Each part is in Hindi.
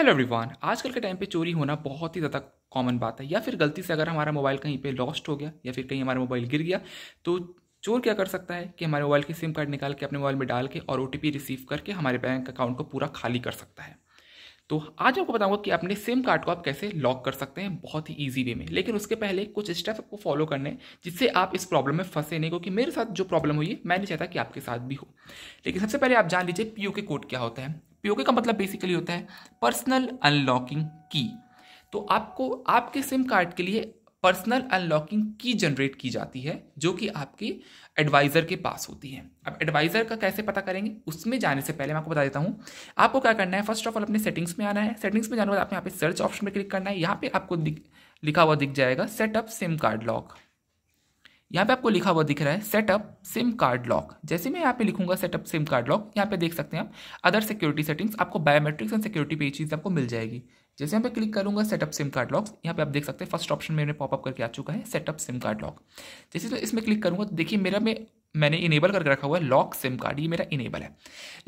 हेलो एवरीवन आजकल के टाइम पे चोरी होना बहुत ही ज़्यादा कॉमन बात है या फिर गलती से अगर हमारा मोबाइल कहीं पे लॉस्ट हो गया या फिर कहीं हमारा मोबाइल गिर गया तो चोर क्या कर सकता है कि हमारे मोबाइल की सिम कार्ड निकाल के अपने मोबाइल में डाल के और ओ रिसीव करके हमारे बैंक अकाउंट को पूरा खाली कर सकता है तो आज आपको बताऊंगा कि अपने सिम कार्ड को आप कैसे लॉक कर सकते हैं बहुत ही ईजी वे में लेकिन उसके पहले कुछ स्टेप्स आपको फॉलो करने जिससे आप इस प्रॉब्लम में फंसे नहीं क्योंकि मेरे साथ जो प्रॉब्लम हुई है मैं नहीं चाहता कि आपके साथ भी हो लेकिन सबसे पहले आप जान लीजिए पीओके कोड क्या होता है पीओके का मतलब बेसिकली होता है पर्सनल अनलॉकिंग की तो आपको आपके सिम कार्ड के लिए पर्सनल अनलॉकिंग की जनरेट की जाती है जो कि आपके एडवाइज़र के पास होती है अब एडवाइज़र का कैसे पता करेंगे उसमें जाने से पहले मैं आपको बता देता हूँ आपको क्या करना है फर्स्ट ऑफ ऑल अपने सेटिंग्स में आना है सेटिंग्स में जाने के बाद आपने यहाँ पे सर्च ऑप्शन में क्लिक करना है यहाँ पे आपको लिखा हुआ दिख जाएगा सेटअप सिम कार्ड लॉक यहाँ पे आपको लिखा हुआ दिख रहा है सेटअप सिम कार्ड लॉक जैसे मैं यहाँ पे लिखूंगा सेटअप सिम कार्ड लॉक यहाँ पे देख सकते हैं आप अदर सिक्योरिटी सेटिंग्स आपको बायोमेट्रिक्स एंड सिक्योरिटी पे ये चीज़ आपको मिल जाएगी जैसे यहाँ पे क्लिक करूंगा सेटअप सिम कार्ड लॉक यहाँ पे आप देख सकते हैं फर्स्ट ऑप्शन मेरे पॉपअप करके आ चुका है सेटअप सिम कार्ड लॉक जैसे तो इसमें क्लिक करूंगा तो देखिए मेरा में मैंने इनेबल करके रखा हुआ है लॉक सिम कार्ड ये मेरा इनेबल है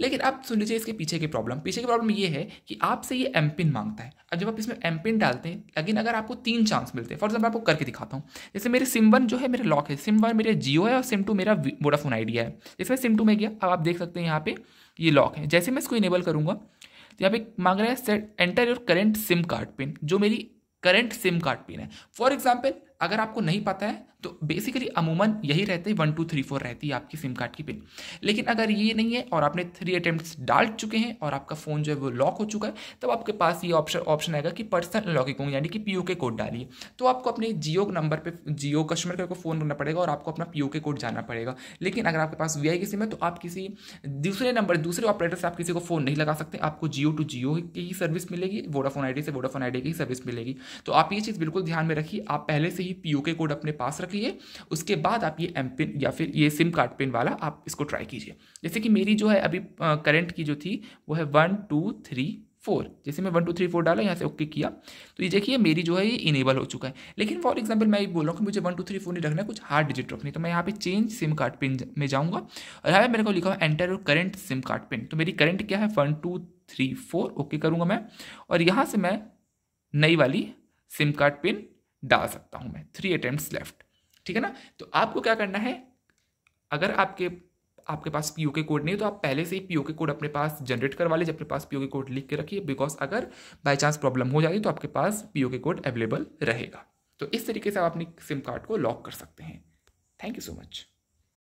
लेकिन आप सुन लीजिए इसके पीछे की प्रॉब्लम पीछे की प्रॉब्लम ये है कि आपसे ये एम पिन मांगता है अब जब आप इसमें एम पिन डालते हैं लेकिन अगर आपको तीन चांस मिलते हैं फॉर एग्जाम्पल आपको करके दिखाता हूँ जैसे मेरे सिम वन जो है मेरा लॉक है सिम वन मेरा जियो है और सिम टू मेरा वोडाफोन आइडिया है जैसे सिम टू में गया अब आप देख सकते हैं यहाँ पे ये लॉक है जैसे मैं इसको इनेबल करूँगा तो यहाँ पे मांग रहा है set enter your current SIM card PIN जो मेरी करंट सिम कार्ड पिन है फॉर एग्जाम्पल अगर आपको नहीं पता है तो बेसिकली अमूमन यही रहते वन टू थ्री फोर रहती है आपकी सिम कार्ड की पिन लेकिन अगर ये नहीं है और आपने थ्री अटैम्प्ट डाल चुके हैं और आपका फ़ोन जो है वो लॉक हो चुका है तब तो आपके पास ये ऑप्शन ऑप्शन आएगा कि पर्सनल लॉकिंग होंगे यानी कि पी के कोड डालिए तो आपको अपने जियो नंबर पर जियो कस्टमर केयर को फ़ोन करना पड़ेगा और आपको अपना पी के कोड जाना पड़ेगा लेकिन अगर आपके पास वी की सिम है तो आप किसी दूसरे नंबर दूसरे ऑपरेटर से आप किसी को फ़ोन नहीं लगा सकते आपको जियो टू जियो की ही सर्विस मिलेगी वोडाफोन आई से वोडाफोन आई की सर्विस मिलेगी तो आप ये चीज़ बिल्कुल ध्यान में रखिए आप पहले से ही रखिए पी के कोड अपने पास रखिए उसके बाद आप ये एम पिन या फिर ये सिम कार्ड पिन वाला आप इसको ट्राई कीजिए जैसे कि मेरी जो है अभी करंट की जो थी वो है वन टू थ्री फोर जैसे मैं वन टू थ्री फोर डाला यहाँ से ओके किया तो ये देखिए मेरी जो है ये इनेबल हो चुका है लेकिन फॉर एग्जाम्पल मैं ये बोल रहा हूँ कि मुझे वन टू थ्री फोर नहीं रखना है कुछ हार्ड डिजिट रखनी तो मैं यहाँ पे चेंज सिम कार्ड पिन में जाऊँगा और यहाँ पे मेरे को लिखा हुआ एंटर और करंट सिम कार्ड पिन तो मेरी करंट क्या है one two three four okay करूँगा मैं और यहाँ से मैं नई वाली सिम कार्ड पिन डाल सकता हूँ मैं थ्री अटेम्प्ट लेफ्ट ठीक है ना तो आपको क्या करना है अगर आपके आपके पास पी के कोड नहीं है तो आप पहले से ही पी के कोड अपने पास जनरेट करवा लीजिए अपने पास पी के कोड लिख के रखिए बिकॉज अगर बाई चांस प्रॉब्लम हो जाती है तो आपके पास पी के कोड अवेलेबल रहेगा तो इस तरीके से आप अपनी सिम कार्ड को लॉक कर सकते हैं थैंक यू सो मच